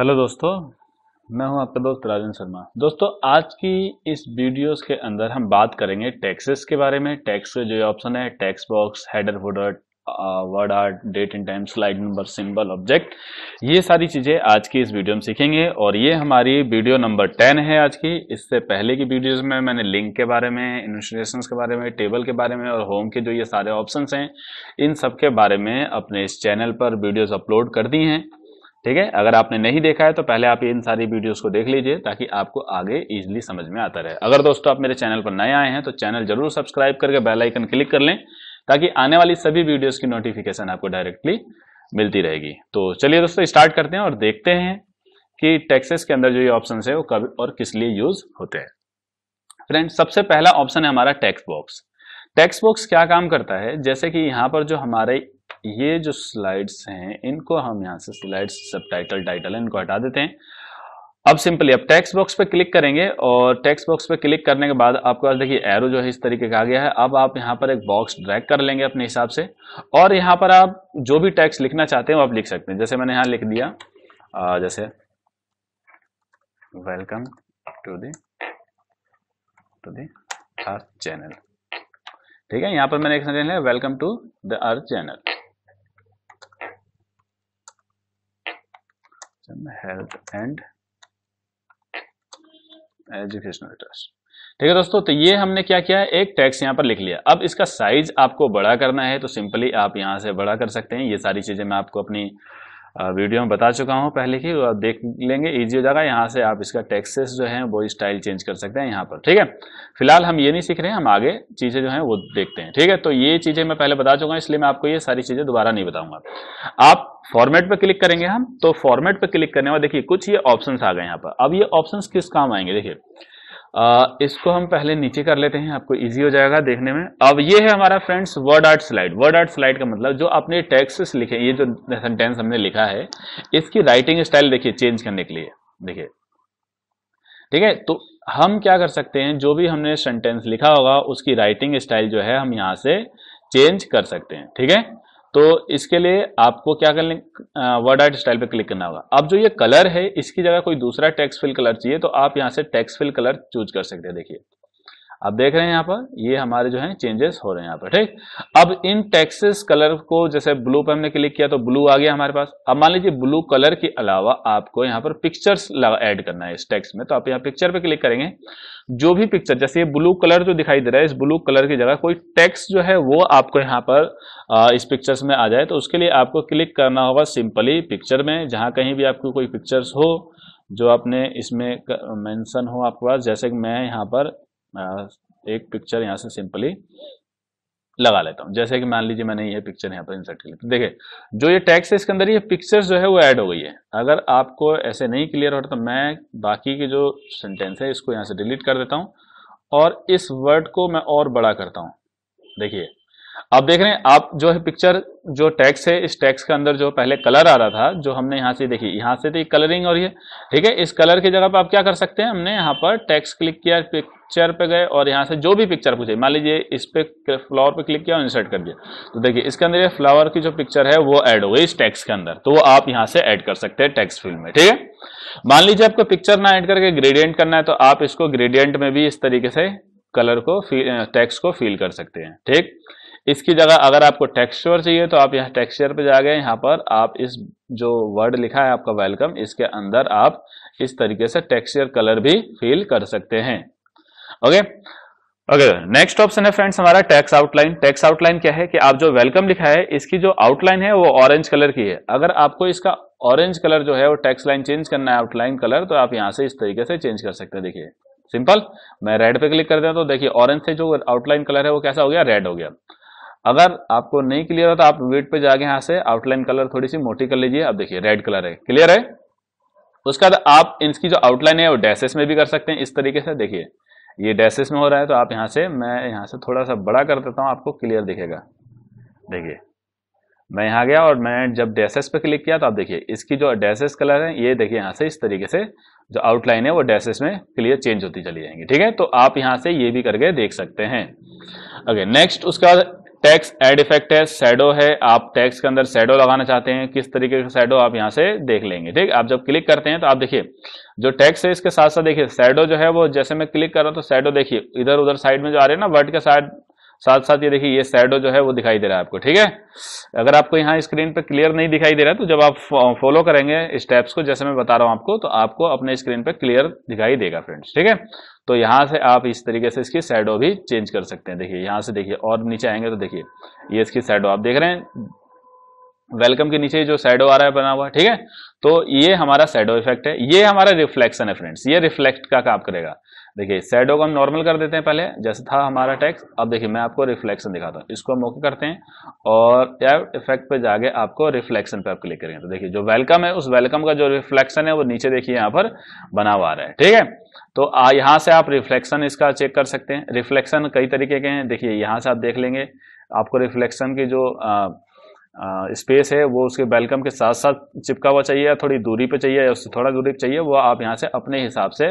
hello दोस्तों मैं हूं आपका दोस्त राजन शर्मा दोस्तों आज की इस वीडियोस के अंदर हम बात करेंगे टैक्सेस के बारे में टैक्स के जो ऑप्शन है text box header footer word art date and time slide number symbol object ये सारी चीज़ें आज की इस वीडियो में सीखेंगे और ये हमारी वीडियो नंबर टेन है आज की इससे पहले की वीडियोज में मैंने लिंक के बारे में इन्वेस्टिगेशन के बारे में टेबल के बारे में और होम के जो ये सारे ऑप्शन हैं इन सब के बारे में अपने इस चैनल पर वीडियोज़ अपलोड कर दी हैं ठीक है अगर आपने नहीं देखा है तो पहले आप इन सारी वीडियोस को देख लीजिए ताकि आपको आगे इजीली समझ में आता रहे अगर दोस्तों आप मेरे चैनल पर नए आए हैं तो चैनल जरूर सब्सक्राइब करके बेल आइकन क्लिक कर लें ताकि आने वाली सभी वीडियोस की नोटिफिकेशन आपको डायरेक्टली मिलती रहेगी तो चलिए दोस्तों स्टार्ट करते हैं और देखते हैं कि टैक्सेस के अंदर जो ये ऑप्शन है वो कब और किस लिए यूज होते हैं फ्रेंड सबसे पहला ऑप्शन है हमारा टैक्स बॉक्स टैक्स बॉक्स क्या काम करता है जैसे कि यहाँ पर जो हमारे ये जो स्लाइड्स हैं इनको हम यहाँ से स्लाइड्स सब टाइटल टाइटल है इनको हटा देते हैं अब सिंपली अब टेक्स्ट बॉक्स पे क्लिक करेंगे और टेक्स्ट बॉक्स पे क्लिक करने के बाद आपके पास देखिए एरो जो है इस तरीके का आ गया है अब आप यहाँ पर एक बॉक्स ड्रैग कर लेंगे अपने हिसाब से और यहाँ पर आप जो भी टेक्स्ट लिखना चाहते हैं वो आप लिख सकते हैं जैसे मैंने यहाँ लिख दिया जैसे welcome to the to the earth channel ठीक है यहाँ पर मैंने एक सेंटेंस लिया welcome to the earth channel system health and educational trust ठीक है दोस्तों तो ये हमने क्या किया है एक टैक्स यहाँ पर लिख लिया अब इसका साइज आपको बड़ा करना है तो सिंपली आप यहाँ से बड़ा कर सकते हैं ये सारी चीज़ें मैं आपको अपनी वीडियो में बता चुका हूँ पहले की देख लेंगे इजी हो जाएगा यहाँ से आप इसका टेक्सेस जो है वो स्टाइल चेंज कर सकते हैं यहाँ पर ठीक है फिलहाल हम ये नहीं सीख रहे हैं हम आगे चीज़ें जो हैं वो देखते हैं ठीक है तो ये चीज़ें मैं पहले बता चुका हूँ इसलिए मैं आपको ये सारी चीज़ें दोबारा नहीं बताऊंगा आप फॉर्मेट पर क्लिक करेंगे हम तो फॉर्मेट पर क्लिक करने में देखिए कुछ ये ऑप्शन आ गए यहाँ पर अब ये ऑप्शन किस काम आएंगे देखिए आ, इसको हम पहले नीचे कर लेते हैं आपको इजी हो जाएगा देखने में अब ये है हमारा friends word art slide word art slide का मतलब जो अपने टेक्स्ट लिखे ये जो सेंटेंस हमने लिखा है इसकी राइटिंग स्टाइल देखिए चेंज करने के लिए देखिए ठीक है तो हम क्या कर सकते हैं जो भी हमने सेंटेंस लिखा होगा उसकी राइटिंग स्टाइल जो है हम यहाँ से चेंज कर सकते हैं ठीक है तो इसके लिए आपको क्या करने वर्ड आर्ट स्टाइल पे क्लिक करना होगा अब जो ये कलर है इसकी जगह कोई दूसरा टेक्स्ट फिल कलर चाहिए तो आप यहाँ से टेक्स्ट फिल कलर चूज कर सकते हैं देखिए आप देख रहे हैं यहाँ पर ये हमारे जो है चेंजेस हो रहे हैं यहाँ पर ठीक अब इन टेक्सिस कलर को जैसे ब्लू पर हमने क्लिक किया तो ब्लू आ गया हमारे पास अब मान लीजिए ब्लू कलर के अलावा आपको यहाँ पर पिक्चर्स ऐड करना है इस टेक्स में तो आप यहाँ पिक्चर पे क्लिक करेंगे जो भी पिक्चर जैसे ये ब्लू कलर जो दिखाई दे रहा है इस ब्लू कलर की जगह कोई टेक्स जो है वो आपको यहाँ पर इस पिक्चर्स में आ जाए तो उसके लिए आपको क्लिक करना होगा सिंपली पिक्चर में जहाँ कहीं भी आपको कोई पिक्चर्स हो जो आपने इसमें मेंशन हो आपके पास जैसे कि मैं यहाँ पर एक पिक्चर यहाँ से सिंपली लगा लेता हूँ जैसे कि मान लीजिए मैंने ये पिक्चर यहाँ पर इंसर्ट कर ली तो देखिए जो ये टैक्स है इसके अंदर ये पिक्चर जो है वो ऐड हो गई है अगर आपको ऐसे नहीं क्लियर हो रहा तो मैं बाकी के जो सेंटेंस है इसको यहाँ से डिलीट कर देता हूँ और इस वर्ड को मैं और बड़ा करता हूँ देखिए आप देख रहे हैं आप जो है पिक्चर जो टैक्स है इस टैक्स के अंदर जो पहले कलर आ रहा था जो हमने यहाँ से देखी यहाँ से तो कलरिंग और ये ठीक है इस कलर की जगह पर आप क्या कर सकते हैं हमने यहाँ पर टैक्स क्लिक किया पिक्चर पे गए और यहाँ से जो भी पिक्चर पूछे मान लीजिए इस पे फ्लावर पे क्लिक किया और इंसर्ट कर दिया तो देखिए इसके अंदर ये फ्लावर की जो पिक्चर है वो ऐड हो गई इस टैक्स के अंदर तो वो आप यहाँ से ऐड कर सकते हैं टैक्स फील्ड में ठीक है मान लीजिए आपको पिक्चर ना ऐड करके ग्रेडियंट करना है तो आप इसको ग्रेडियंट में भी इस तरीके से कलर को टैक्स को फील कर सकते हैं ठीक इसकी जगह अगर आपको टेक्सचर चाहिए तो आप यहाँ टेक्सचर पे जा गए यहाँ पर आप इस जो वर्ड लिखा है आपका वेलकम इसके अंदर आप इस तरीके से टेक्सचर कलर भी फील कर सकते हैं ओके ओके नेक्स्ट ऑप्शन है फ्रेंड्स हमारा टैक्स आउटलाइन टैक्स आउटलाइन क्या है कि आप जो वेलकम लिखा है इसकी जो आउटलाइन है वो ऑरेंज कलर की है अगर आपको इसका ऑरेंज कलर जो है वो टैक्स लाइन चेंज करना है आउटलाइन कलर तो आप यहाँ से इस तरीके से चेंज कर सकते हैं देखिए सिंपल मैं रेड पे क्लिक करते हूँ तो देखिए ऑरेंज से जो आउटलाइन कलर है वो कैसा हो गया रेड हो गया अगर आपको नहीं क्लियर हो तो आप वेट पे जाके यहां से आउटलाइन कलर थोड़ी सी मोटी कर लीजिए आप देखिए रेड कलर है क्लियर है उसके बाद आप इसकी जो आउटलाइन है वो डैसेस में भी कर सकते हैं इस तरीके से देखिए ये डैसेस में हो रहा है तो आप यहां से मैं यहां से थोड़ा सा बड़ा कर देता हूं आपको क्लियर दिखेगा देखिए मैं यहां गया और मैं जब डैसेस पे क्लिक किया तो आप देखिए इसकी जो डैसेस कलर है ये देखिए यहां से इस तरीके से जो आउटलाइन है वो डैसेस में क्लियर चेंज होती चली जाएंगी ठीक है तो आप यहां से ये भी करके देख सकते हैं ओके नेक्स्ट उसके बाद टैक्स एड इफेक्ट है सैडो है आप टैक्स के अंदर सैडो लगाना चाहते हैं किस तरीके का सैडो आप यहाँ से देख लेंगे ठीक आप जब क्लिक करते हैं तो आप देखिए जो टैक्स है इसके साथ साथ देखिए सैडो जो है वो जैसे मैं क्लिक कर रहा हूँ तो सैडो देखिए इधर उधर साइड में जो आ रहे हैं ना वर्ड के साइड साथ साथ ये देखिए ये सैडो जो है वो दिखाई दे रहा है आपको ठीक है अगर आपको यहाँ स्क्रीन पर क्लियर नहीं दिखाई दे रहा है तो जब आप फॉलो करेंगे स्टेप्स को जैसे मैं बता रहा हूँ आपको तो आपको अपने स्क्रीन पर क्लियर दिखाई देगा फ्रेंड्स ठीक है तो यहाँ से आप इस तरीके से इसकी सैडो भी चेंज कर सकते हैं देखिए यहाँ से देखिए और नीचे आएंगे तो देखिए ये इसकी सैडो आप देख रहे हैं वेलकम के नीचे जो सैडो आ रहा है बना हुआ ठीक है तो ये हमारा सैडो इफेक्ट है ये हमारा रिफ्लेक्शन है फ्रेंड्स ये रिफ्लेक्ट का काम करेगा देखिए सैडो को हम नॉर्मल कर देते हैं पहले जैसे था हमारा टैक्स अब देखिए मैं आपको रिफ्लेक्शन दिखाता हूँ इसको हम ओके करते हैं और इफेक्ट पे जाके आपको रिफ्लेक्शन पे आप क्लिक करेंगे तो देखिए जो वेलकम है उस वेलकम का जो रिफ्लेक्शन है वो नीचे देखिए यहाँ पर बना हुआ रहा है ठीक है तो यहाँ से आप रिफ्लेक्शन इसका चेक कर सकते हैं रिफ्लेक्शन कई तरीके के हैं देखिए यहाँ से आप देख लेंगे आपको रिफ्लेक्शन की जो आ, स्पेस है वो उसके वेलकम के साथ साथ चिपका हुआ चाहिए या थोड़ी दूरी पे चाहिए या उससे थोड़ा दूरी चाहिए वो आप यहाँ से अपने हिसाब से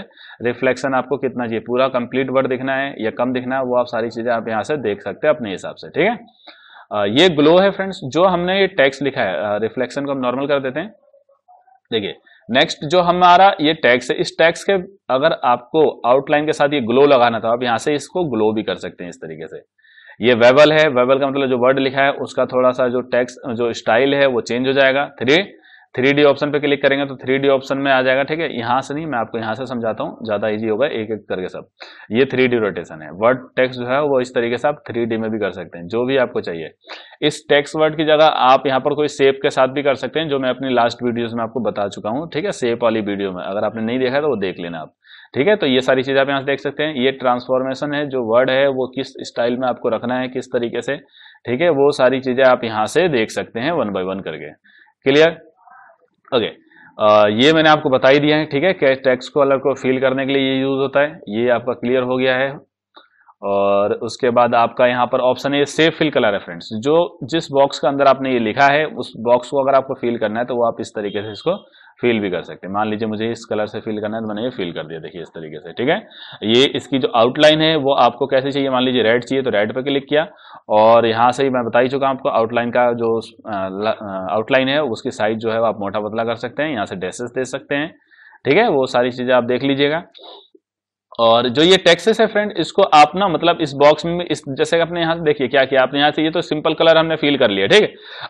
रिफ्लेक्शन आपको कितना चाहिए पूरा कंप्लीट वर्ड दिखना है या कम दिखना है वो आप सारी चीज़ें आप यहाँ से देख सकते हैं अपने हिसाब से ठीक है ये ग्लो है फ्रेंड्स जो हमने ये टैक्स लिखा है रिफ्लेक्शन को हम नॉर्मल कर देते हैं देखिए नेक्स्ट जो हमारा ये टैक्स है इस टैक्स के अगर आपको आउटलाइन के साथ ये ग्लो लगाना था आप यहाँ से इसको ग्लो भी कर सकते हैं इस तरीके से ये वेबल है वेबल का मतलब जो वर्ड लिखा है उसका थोड़ा सा जो टेक्स्ट जो स्टाइल है वो चेंज हो जाएगा थ्री थ्री ऑप्शन पे क्लिक करेंगे तो थ्री ऑप्शन में आ जाएगा ठीक है यहां से नहीं मैं आपको यहां से समझाता हूँ ज़्यादा ईजी होगा एक एक करके सब ये थ्री रोटेशन है वर्ड टेक्स्ट जो है वो इस तरीके से आप थ्री में भी कर सकते हैं जो भी आपको चाहिए इस टेक्स्ट वर्ड की जगह आप यहाँ पर कोई सेप के साथ भी कर सकते हैं जो मैं अपनी लास्ट वीडियो में आपको बता चुका हूँ ठीक है सेप वाली वीडियो में अगर आपने नहीं देखा तो वो देख लेना आप ठीक है तो ये सारी चीज़ आप यहाँ से देख सकते हैं ये ट्रांसफॉर्मेशन है जो वर्ड है वो किस स्टाइल में आपको रखना है किस तरीके से ठीक है वो सारी चीज़ें आप यहाँ से देख सकते हैं वन बाय वन करके क्लियर ओके uh, ये मैंने आपको बता ही दिया है ठीक है कैश टैक्स को अलग को फील करने के लिए ये यूज होता है ये आपका क्लियर हो गया है और उसके बाद आपका यहाँ पर ऑप्शन है सेव फिल कलर रेफरेंस जो जिस बॉक्स के अंदर आपने ये लिखा है उस बॉक्स को अगर आपको फिल करना है तो वो आप इस तरीके से इसको फिल भी कर सकते हैं मान लीजिए मुझे इस कलर से फिल करना है तो मैंने ये फिल कर दिया देखिए इस तरीके से ठीक है ये इसकी जो आउटलाइन है वो आपको कैसे चाहिए मान लीजिए रेड चाहिए तो रेड पर क्लिक किया और यहाँ से ही मैं बता ही चुका आपको आउटलाइन का जो आउटलाइन है उसकी साइज जो है वो आप मोटा पतला कर सकते हैं यहाँ से ड्रेसेस दे सकते हैं ठीक है वो सारी चीज़ें आप देख लीजिएगा और जो ये टैक्सेस है फ्रेंड इसको आप ना मतलब इस बॉक्स में इस जैसे आपने यहाँ से देखिए क्या किया आपने यहाँ से ये तो सिंपल कलर हमने फील कर लिया ठीक है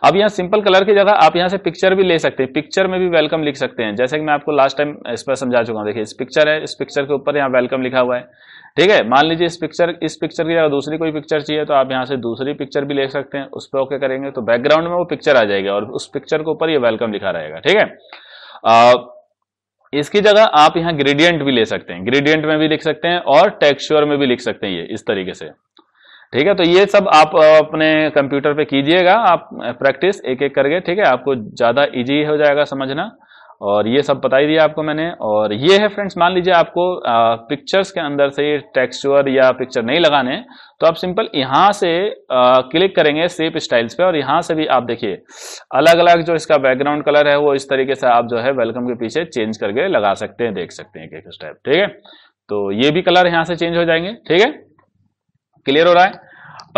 अब यहाँ सिंपल कलर की जगह आप यहाँ से पिक्चर भी ले सकते हैं पिक्चर में भी वेलकम लिख सकते हैं जैसे कि मैं आपको लास्ट टाइम इस पर समझा चुका हूँ देखिए इस पिक्चर है इस पिक्चर के ऊपर यहाँ वेलकम लिखा हुआ है ठीक है मान लीजिए इस पिक्चर इस पिक्चर की जगह दूसरी कोई पिक्चर चाहिए तो आप यहाँ से दूसरी पिक्चर भी ले सकते हैं उस पर ओके करेंगे तो बैकग्राउंड में वो पिक्चर आ जाएगा और उस पिक्चर के ऊपर ये वेलकम लिखा रहेगा ठीक है इसकी जगह आप यहां ग्रेडियंट भी ले सकते हैं ग्रेडियंट में भी लिख सकते हैं और टेक्सचर में भी लिख सकते हैं ये इस तरीके से ठीक है तो ये सब आप अपने कंप्यूटर पे कीजिएगा आप प्रैक्टिस एक एक करके ठीक है आपको ज्यादा इजी हो जाएगा समझना और ये सब बता ही दिया आपको मैंने और ये है फ्रेंड्स मान लीजिए आपको आ, पिक्चर्स के अंदर से टेक्सचर या पिक्चर नहीं लगाने तो आप सिंपल यहाँ से आ, क्लिक करेंगे सेप स्टाइल्स पे और यहाँ से भी आप देखिए अलग अलग जो इसका बैकग्राउंड कलर है वो इस तरीके से आप जो है वेलकम के पीछे चेंज करके लगा सकते हैं देख सकते हैं एक एक स्टेप ठीक है तो ये भी कलर यहाँ से चेंज हो जाएंगे ठीक है क्लियर हो रहा है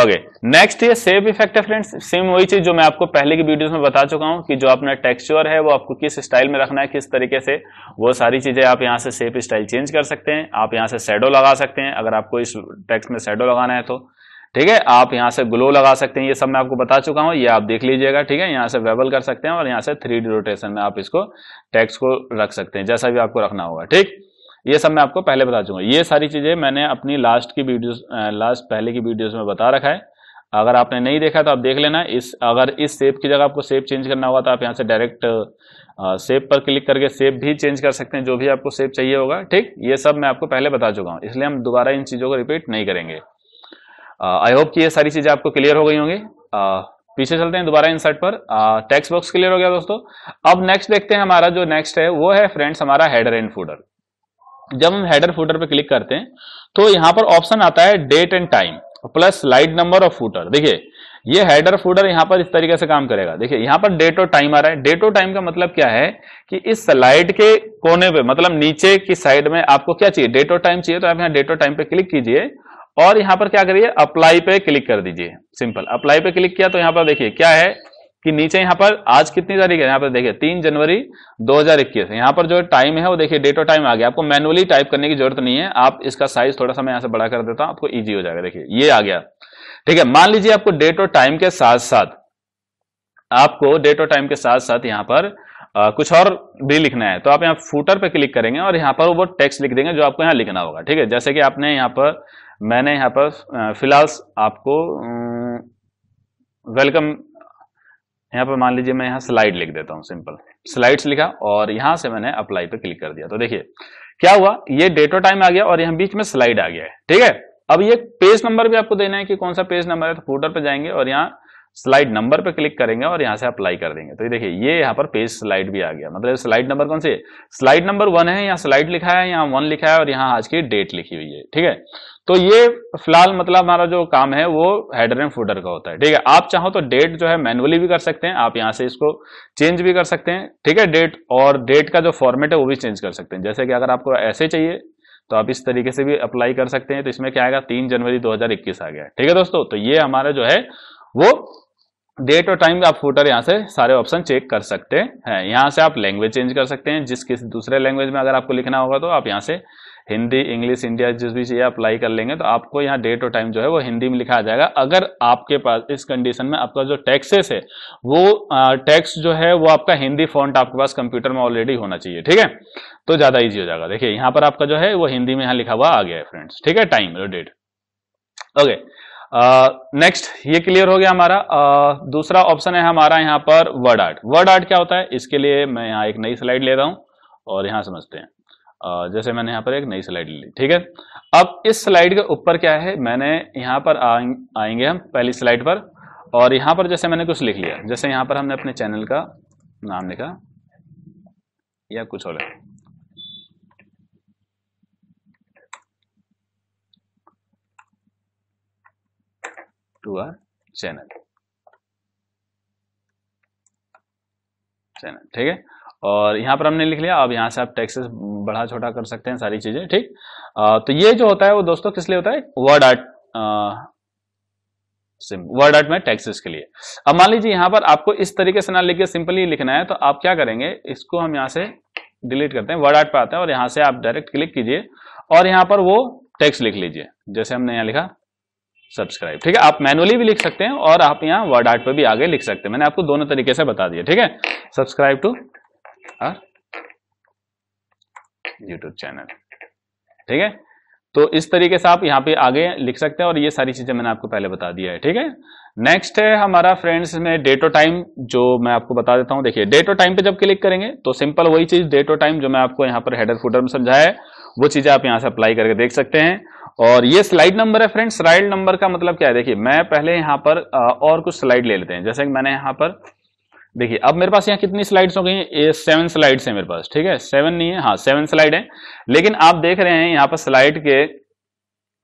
ओके नेक्स्ट ये सेव इफेक्ट है फ्रेंड्स सेम वही चीज जो मैं आपको पहले की वीडियोस में बता चुका हूं कि जो अपना टेक्सचर है वो आपको किस स्टाइल में रखना है किस तरीके से वो सारी चीजें आप यहां से सेप स्टाइल चेंज कर सकते हैं आप यहां से शेडो लगा सकते हैं अगर आपको इस टेक्स्ट में शेडो लगाना है तो ठीक है आप यहां से ग्लो लगा सकते हैं ये सब मैं आपको बता चुका हूं ये आप देख लीजिएगा ठीक है यहां से वेबल कर सकते हैं और यहां से थ्री रोटेशन में आप इसको टैक्स को रख सकते हैं जैसा भी आपको रखना होगा ठीक ये सब मैं आपको पहले बता चुका ये सारी चीज़ें मैंने अपनी लास्ट की वीडियो लास्ट पहले की वीडियोस में बता रखा है अगर आपने नहीं देखा तो आप देख लेना इस अगर इस सेप की जगह आपको सेप चेंज करना होगा तो आप यहाँ से डायरेक्ट सेप पर क्लिक करके सेप भी चेंज कर सकते हैं जो भी आपको सेप चाहिए होगा ठीक ये सब मैं आपको पहले बता चुका हूँ इसलिए हम दोबारा इन चीज़ों को रिपीट नहीं करेंगे आई होप कि ये सारी चीज़ें आपको क्लियर हो गई होंगी पीछे चलते हैं दोबारा इंसर्ट पर टेक्स्ट बॉक्स क्लियर हो गया दोस्तों अब नेक्स्ट देखते हैं हमारा जो नेक्स्ट है वो है फ्रेंड्स हमारा हेडर एंड फूडर जब हम हेडर फूटर पे क्लिक करते हैं तो यहां पर ऑप्शन आता है date and time plus slide number of footer देखिए ये हेडर फूटर यहां पर इस तरीके से काम करेगा देखिए यहां पर डेट और टाइम आ रहा है डेट और टाइम का मतलब क्या है कि इस स्लाइड के कोने पे मतलब नीचे की साइड में आपको क्या चाहिए डेट और टाइम चाहिए तो आप यहाँ डेट और टाइम पे क्लिक कीजिए और यहां पर क्या करिए अप्लाई पे क्लिक कर दीजिए सिंपल अप्लाई पे क्लिक किया तो यहां पर देखिए क्या है कि नीचे यहाँ पर आज कितनी तारीख है यहाँ पर देखिए तीन जनवरी 2021 यहाँ पर जो टाइम है वो देखिए डेट और टाइम आ गया आपको मैनुअली टाइप करने की जरूरत नहीं है आप इसका साइज थोड़ा सा मैं यहाँ से बड़ा कर देता हूं आपको ईजी हो जाएगा देखिए ये आ गया ठीक है मान लीजिए आपको डेट और टाइम के साथ साथ आपको डेट और टाइम के साथ साथ यहाँ पर आ, कुछ और भी लिखना है तो आप यहाँ फूटर पर क्लिक करेंगे और यहाँ पर वो टेक्स्ट लिख देंगे जो आपको यहाँ लिखना होगा ठीक है जैसे कि आपने यहाँ पर मैंने यहाँ पर फिलहाल आपको वेलकम यहाँ पर मान लीजिए मैं यहाँ स्लाइड लिख देता हूँ सिंपल स्लाइड्स लिखा और यहाँ से मैंने अप्लाई पे क्लिक कर दिया तो देखिए क्या हुआ ये डेट ऑफ टाइम आ गया और यहाँ बीच में स्लाइड आ गया है ठीक है अब ये पेज नंबर भी आपको देना है कि कौन सा पेज नंबर है तो फोटर पे जाएंगे और यहाँ स्लाइड नंबर पर क्लिक करेंगे और यहाँ से अप्लाई कर देंगे तो ये देखिए ये यहाँ पर पेज स्लाइड भी आ गया मतलब स्लाइड नंबर कौन सी स्लाइड नंबर वन है यहाँ स्लाइड लिखा है यहाँ वन लिखा है और यहाँ आज की डेट लिखी हुई है ठीक है तो ये फिलहाल मतलब हमारा जो काम है वो हेडर एंड फूडर का होता है ठीक है आप चाहो तो डेट जो है मैनुअली भी कर सकते हैं आप यहाँ से इसको चेंज भी कर सकते हैं ठीक है डेट और डेट का जो फॉर्मेट है वो भी चेंज कर सकते हैं जैसे कि अगर आपको ऐसे चाहिए तो आप इस तरीके से भी अप्लाई कर सकते हैं तो इसमें क्या आएगा तीन जनवरी दो आ गया ठीक है दोस्तों तो ये हमारा जो है वो डेट और टाइम आप फूटर यहाँ से सारे ऑप्शन चेक कर सकते हैं हाँ, यहाँ से आप लैंग्वेज चेंज कर सकते हैं जिस किसी दूसरे लैंग्वेज में अगर आपको लिखना होगा तो आप यहाँ से हिंदी इंग्लिश इंडिया जिस भी चाहिए अप्लाई कर लेंगे तो आपको यहाँ डेट और टाइम जो है वो हिंदी में लिखा जाएगा अगर आपके पास इस कंडीशन में आपका जो टैक्सेस है वो टैक्स जो है वो आपका हिंदी फॉन्ट आपके पास कंप्यूटर में ऑलरेडी होना चाहिए ठीक है तो ज़्यादा ईजी हो जाएगा देखिए यहाँ पर आपका जो है वो हिंदी में यहाँ लिखा हुआ आ गया है फ्रेंड्स ठीक है टाइम और डेट ओके नेक्स्ट uh, ये क्लियर हो गया हमारा uh, दूसरा ऑप्शन है हमारा यहाँ पर वर्ड आर्ट वर्ड आर्ट क्या होता है इसके लिए मैं यहाँ एक नई स्लाइड ले रहा हूँ और यहाँ समझते हैं जैसे मैंने यहाँ पर एक नई स्लाइड ली ठीक है अब इस स्लाइड के ऊपर क्या है मैंने यहाँ पर आएंगे हम पहली स्लाइड पर और यहाँ पर जैसे मैंने कुछ लिख लिया जैसे यहाँ पर हमने अपने चैनल का नाम लिखा या कुछ और टू आर चैनल चैनल ठीक है और यहाँ पर हमने लिख लिया अब यहाँ से आप टैक्सेस बढ़ा छोटा कर सकते हैं सारी चीजें ठीक तो ये जो होता है वो दोस्तों किस लिए होता है वर्ड आर्ट वर्ड आर्ट में टैक्सेस के लिए अब मान लीजिए यहाँ पर आपको इस तरीके से ना लिख के सिंपली लिखना है तो आप क्या करेंगे इसको हम यहाँ से डिलीट करते हैं वर्ड आर्ट पर आते हैं और यहाँ से आप डायरेक्ट क्लिक कीजिए और यहाँ पर वो टैक्स लिख लीजिए जैसे हमने यहाँ लिखा सब्सक्राइब ठीक है आप मैनुअली भी लिख सकते हैं और आप यहाँ वर्ड आर्ट पर भी आगे लिख सकते हैं मैंने आपको दोनों तरीके से बता दिया ठीक है सब्सक्राइब टू और यूट्यूब चैनल ठीक है तो इस तरीके से आप यहाँ पे आगे लिख सकते हैं और ये सारी चीजें मैंने आपको पहले बता दिया है ठीक है नेक्स्ट है हमारा फ्रेंड्स में डेट और टाइम जो मैं आपको बता देता हूं देखिए डेट और टाइम पे जब क्लिक करेंगे तो सिंपल वही चीज डेट और टाइम जो मैं आपको यहाँ पर हेडर फुटर में समझाया है वो चीजें आप यहाँ से अप्लाई करके देख सकते हैं और ये स्लाइड नंबर है फ्रेंड्स स्लाइड नंबर का मतलब क्या है देखिए मैं पहले यहाँ पर और कुछ स्लाइड ले लेते हैं जैसे कि मैंने यहाँ पर देखिए अब मेरे पास यहाँ कितनी स्लाइड्स हो गई ये सेवन स्लाइड्स हैं मेरे पास ठीक है सेवन नहीं है हाँ सेवन स्लाइड है लेकिन आप देख रहे हैं यहाँ पर स्लाइड के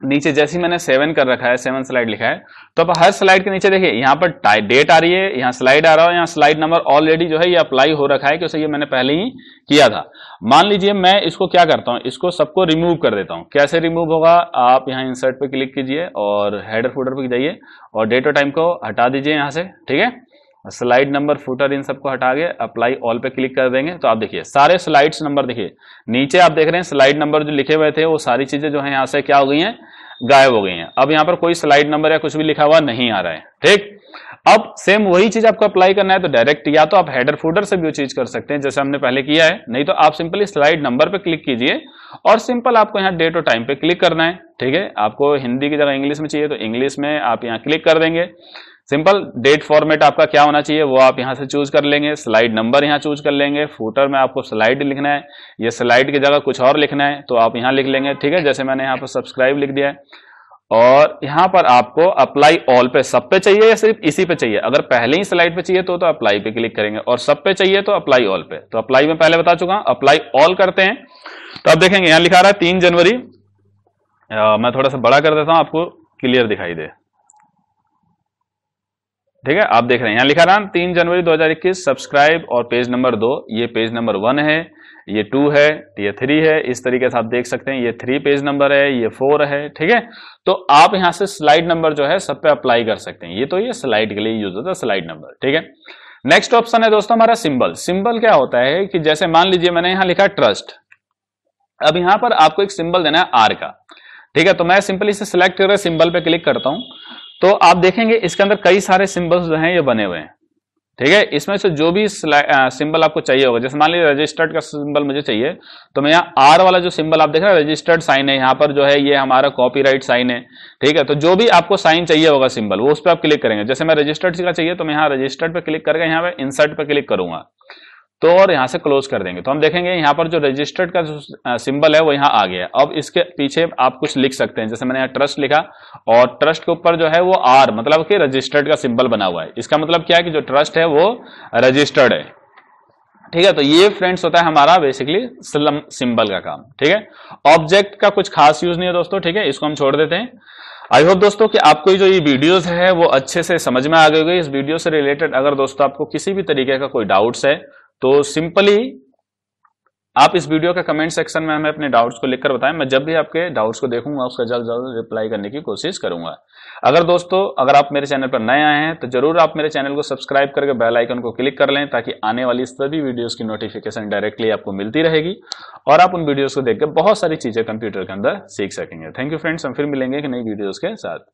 नीचे जैसे मैंने सेवन कर रखा है सेवन स्लाइड लिखा है तो अब हर स्लाइड के नीचे देखिए यहाँ पर डेट आ रही है यहाँ स्लाइड आ रहा है यहाँ स्लाइड नंबर ऑलरेडी जो है ये अप्लाई हो रखा है क्योंकि ये मैंने पहले ही किया था मान लीजिए मैं इसको क्या करता हूँ इसको सबको रिमूव कर देता हूँ कैसे रिमूव होगा आप यहाँ इंसर्ट पर क्लिक कीजिए और हेडर फूडर पर जाइए और डेट और टाइम को हटा दीजिए यहाँ से ठीक है स्लाइड नंबर फुटर इन सबको हटा के अप्लाई ऑल पे क्लिक कर देंगे तो आप देखिए सारे स्लाइड्स नंबर देखिए नीचे आप देख रहे हैं स्लाइड नंबर जो लिखे हुए थे वो सारी चीजें जो है यहाँ से क्या हो गई हैं गायब हो गई हैं अब यहाँ पर कोई स्लाइड नंबर या कुछ भी लिखा हुआ नहीं आ रहा है ठीक अब सेम वही चीज आपको अप्लाई करना है तो डायरेक्ट या तो आप हेडर फूडर से भी वो चीज कर सकते हैं जैसे हमने पहले किया है नहीं तो आप सिंपली स्लाइड नंबर पर क्लिक कीजिए और सिंपल आपको यहाँ डेट और टाइम पे क्लिक करना है ठीक है आपको हिंदी की जगह इंग्लिश में चाहिए तो इंग्लिश में आप यहाँ क्लिक कर देंगे सिंपल डेट फॉर्मेट आपका क्या होना चाहिए वो आप यहाँ से चूज कर लेंगे स्लाइड नंबर यहाँ चूज कर लेंगे फूटर में आपको स्लाइड लिखना है ये स्लाइड की जगह कुछ और लिखना है तो आप यहाँ लिख लेंगे ठीक है जैसे मैंने यहाँ पर सब्सक्राइब लिख दिया है और यहाँ पर आपको अप्लाई ऑल पे सब पे चाहिए या सिर्फ इसी पे चाहिए अगर पहले ही स्लाइड पे चाहिए तो तो अप्लाई पे क्लिक करेंगे और सब पे चाहिए तो अप्लाई ऑल पे तो अप्लाई में पहले बता चुका हूं अप्लाई ऑल करते हैं तो आप देखेंगे यहाँ लिखा रहा है तीन जनवरी मैं थोड़ा सा बड़ा कर देता हूँ आपको क्लियर दिखाई दे ठीक है आप देख रहे हैं यहाँ लिखा रहा तीन जनवरी 2021 सब्सक्राइब और पेज नंबर दो ये पेज नंबर वन है ये टू है तो ये थ्री है इस तरीके से आप देख सकते हैं ये थ्री पेज नंबर है ये फोर है ठीक है तो आप यहाँ से स्लाइड नंबर जो है सब पे अप्लाई कर सकते हैं ये तो ये स्लाइड के लिए यूज होता है स्लाइड नंबर ठीक है नेक्स्ट ऑप्शन है दोस्तों हमारा सिंबल सिंबल क्या होता है कि जैसे मान लीजिए मैंने यहां लिखा ट्रस्ट अब यहाँ पर आपको एक सिंबल देना है आर का ठीक है तो मैं सिंपली इसे सिलेक्ट कर सिंबल पे क्लिक करता हूँ तो आप देखेंगे इसके अंदर कई सारे सिंबल्स जो हैं ये बने हुए हैं ठीक है इसमें से जो भी सिंबल आपको चाहिए होगा जैसे मान लीजिए रजिस्टर्ड का सिंबल मुझे चाहिए तो मैं यहाँ आर वाला जो सिंबल आप देख रहे हैं रजिस्टर्ड साइन है यहाँ पर जो है ये हमारा कॉपीराइट साइन है ठीक है तो जो भी आपको साइन चाहिए होगा सिंबल वो उस पर आप क्लिक करेंगे जैसे मैं रजिस्टर्ड का चाहिए तो मैं यहाँ रजिस्टर्ड पर क्लिक करके यहाँ पे इंसर्ट पर क्लिक करूंगा तो और यहाँ से क्लोज कर देंगे तो हम देखेंगे यहाँ पर जो रजिस्टर्ड का जो सिंबल है वो यहाँ आ गया अब इसके पीछे आप कुछ लिख सकते हैं जैसे मैंने यहाँ ट्रस्ट लिखा और ट्रस्ट के ऊपर जो है वो आर मतलब कि रजिस्टर्ड का सिंबल बना हुआ है इसका मतलब क्या है कि जो ट्रस्ट है वो रजिस्टर्ड है ठीक है तो ये फ्रेंड्स होता है हमारा बेसिकली सिलम सिंबल का काम ठीक है ऑब्जेक्ट का कुछ खास यूज नहीं है दोस्तों ठीक है इसको हम छोड़ देते हैं आई होप दोस्तों कि आपको जो ये वीडियोस है वो अच्छे से समझ में आ गई होगी इस वीडियो से रिलेटेड अगर दोस्तों आपको किसी भी तरीके का कोई डाउट्स है तो सिंपली आप इस वीडियो के कमेंट सेक्शन में हमें अपने डाउट्स को लिखकर बताएं मैं जब भी आपके डाउट्स को देखूंगा उसका जल्द जल्द रिप्लाई करने की कोशिश करूंगा अगर दोस्तों अगर आप मेरे चैनल पर नए आए हैं तो जरूर आप मेरे चैनल को सब्सक्राइब करके बेल आइकन को क्लिक कर लें ताकि आने वाली सभी वीडियोज की नोटिफिकेशन डायरेक्टली आपको मिलती रहेगी और आप उन वीडियोज को देखकर बहुत सारी चीजें कंप्यूटर के अंदर सीख सकेंगे थैंक यू फ्रेंड्स हम फिर मिलेंगे कि नई वीडियोज के साथ